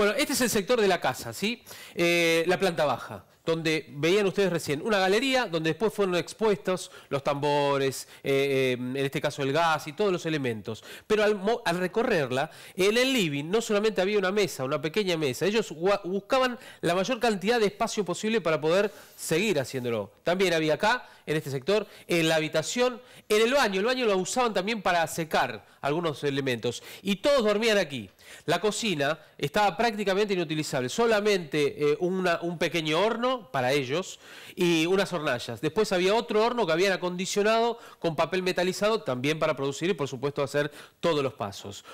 Bueno, este es el sector de la casa, ¿sí? Eh, la planta baja donde veían ustedes recién una galería donde después fueron expuestos los tambores, eh, eh, en este caso el gas y todos los elementos. Pero al, recorrerla, en el living no solamente había una mesa, una pequeña mesa, ellos buscaban la mayor cantidad de espacio posible para poder seguir haciéndolo. También había acá, en este sector, en la habitación, en el baño. El baño lo usaban también para secar algunos elementos. Y todos dormían aquí. La cocina estaba prácticamente inutilizable, solamente eh, un pequeño horno para ellos y unas hornallas. Después había otro horno que habían acondicionado con papel metalizado también para producir y por supuesto hacer todos los pasos.